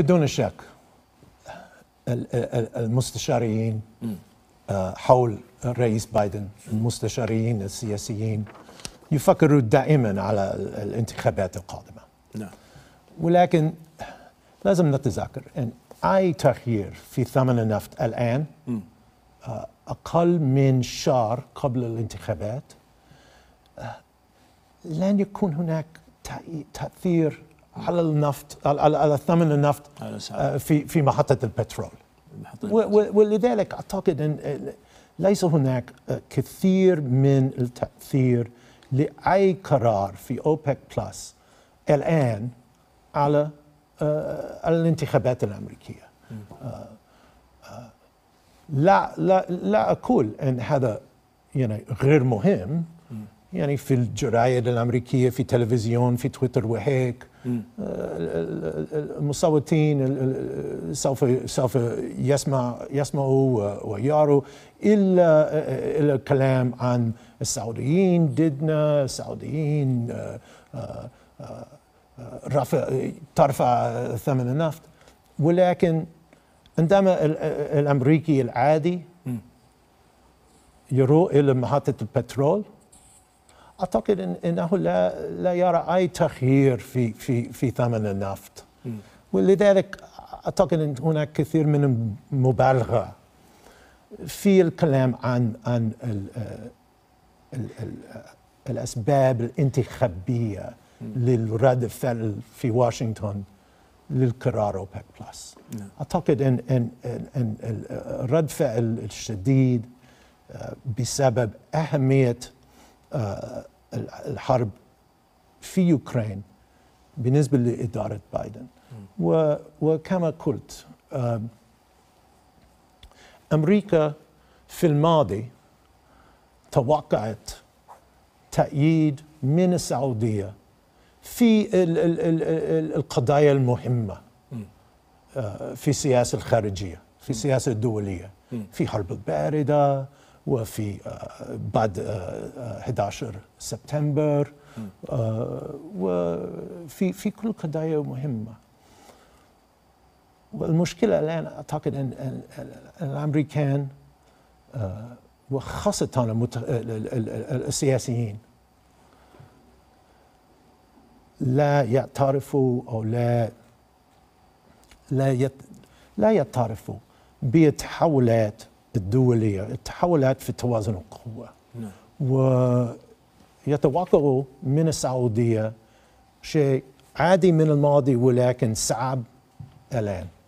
بدون شك المستشارين آه، حول الرئيس بايدن المستشارين السياسيين يفكروا دائما على الانتخابات القادمة نعم ولكن لازم نتذكر أن أي تغيير في ثمن النفط الآن آه، أقل من شهر قبل الانتخابات آه، لن يكون هناك تأثير على النفط على, على ثمن النفط آه، في في محطه البترول ولذلك اعتقد ان آه، ليس هناك آه، كثير من التاثير لاي قرار في اوبك بلس الان على الانتخابات الامريكيه لا لا لا اقول ان هذا يعني غير مهم يعني في الجرايد الامريكيه في تلفزيون في تويتر وهيك آه، المصوتين سوف سوف يسمع يسمعوا ويروا الا الا كلام عن السعوديين ضدنا السعوديين آه، آه، رفع ترفع ثمن النفط ولكن عندما الامريكي العادي يروح الى محطه البترول اعتقد إن انه لا لا يرى اي تغيير في في في ثمن النفط ولذلك اعتقد ان هناك كثير من المبالغه في الكلام عن عن الـ الـ الـ الاسباب الانتخابيه للرد الفعل في واشنطن للقرار اوبك بلس نعم. اعتقد ان ان ان رد فعل الشديد آه، بسبب اهميه آه، الحرب في اوكرانيا بالنسبة لإدارة بايدن وكما قلت أمريكا في الماضي توقعت تأييد من السعودية في القضايا المهمة آه، في السياسة الخارجية في السياسة الدولية في حرب الباردة وفي آه، بعد 11 آه، آه، سبتمبر وفي في كل قضايا مهمه والمشكله الان اعتقد ان الامريكان وخاصه السياسيين لا يعترفوا او لا لا لا يعترفوا بالتحولات الدولية تحولت في توازن القوة نعم. ويتوقع من السعودية شيء عادي من الماضي ولكن صعب الآن